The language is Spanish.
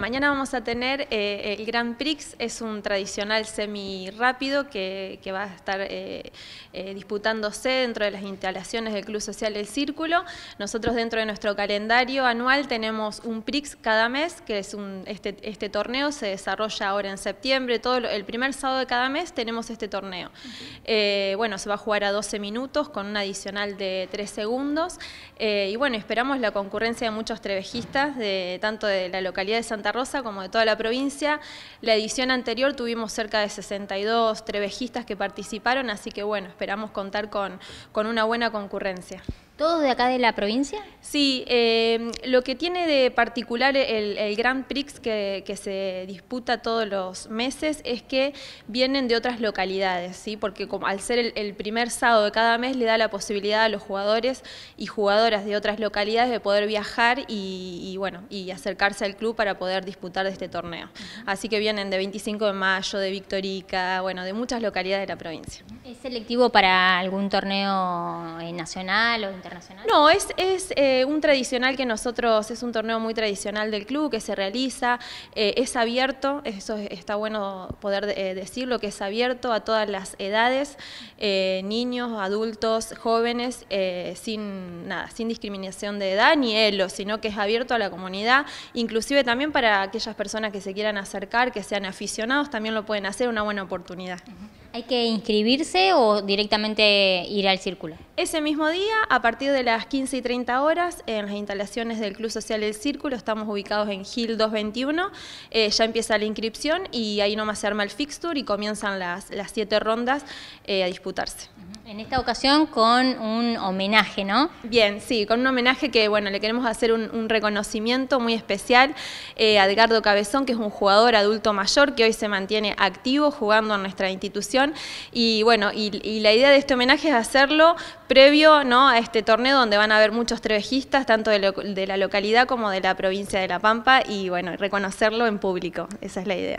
Mañana vamos a tener eh, el Grand Prix, es un tradicional semi rápido que, va a estar eh, eh, disputándose dentro de las instalaciones del Club Social El Círculo. Nosotros dentro de nuestro calendario anual tenemos un Prix cada mes, que es un, este, este torneo se desarrolla ahora en septiembre, todo el primer sábado de cada mes tenemos este torneo. bueno, se va a jugar a 12 minutos con un adicional de 3 segundos y bueno, esperamos la concurrencia de muchos trevejistas, de, tanto de la localidad de Santa Santa Rosa como de toda la provincia. La edición anterior tuvimos cerca de 62 trevejistas que participaron, así que bueno, esperamos contar con, con una buena concurrencia. ¿Todos de acá de la provincia? Sí, eh, lo que tiene de particular el, el Grand Prix que, se disputa todos los meses es que vienen de otras localidades, ¿sí? porque al ser el, primer sábado de cada mes le da la posibilidad a los jugadores y jugadoras de otras localidades de poder viajar y, bueno, y acercarse al club para poder disputar de este torneo. Así que vienen de 25 de mayo, de Victorica, bueno, de muchas localidades de la provincia. ¿Es selectivo para algún torneo eh, nacional o internacional? No, es, es eh, un tradicional que nosotros, es un torneo muy tradicional del club que se realiza, eh, es abierto, eso está bueno poder eh, decirlo, que es abierto a todas las edades, niños, adultos, jóvenes, sin nada, sin discriminación de edad ni elo, sino que es abierto a la comunidad, inclusive también para aquellas personas que se quieran acercar, que sean aficionados, también lo pueden hacer, una buena oportunidad. ¿Hay que inscribirse o directamente ir al círculo? Ese mismo día, a partir de las 15 y 30 horas, en las instalaciones del Club Social El Círculo, estamos ubicados en Gil 221, eh, ya empieza la inscripción y ahí nomás se arma el fixture y comienzan las, las siete rondas eh, a disputarse. En esta ocasión con un homenaje, ¿no? Bien, sí, con un homenaje que, bueno, le queremos hacer un, reconocimiento muy especial eh, a Edgardo Cabezón, que es un jugador adulto mayor que hoy se mantiene activo jugando en nuestra institución. Y bueno, y la idea de este homenaje es hacerlo previo ¿no? a este torneo donde van a haber muchos trevejistas, tanto de, de la localidad como de la provincia de La Pampa, y bueno, reconocerlo en público, esa es la idea.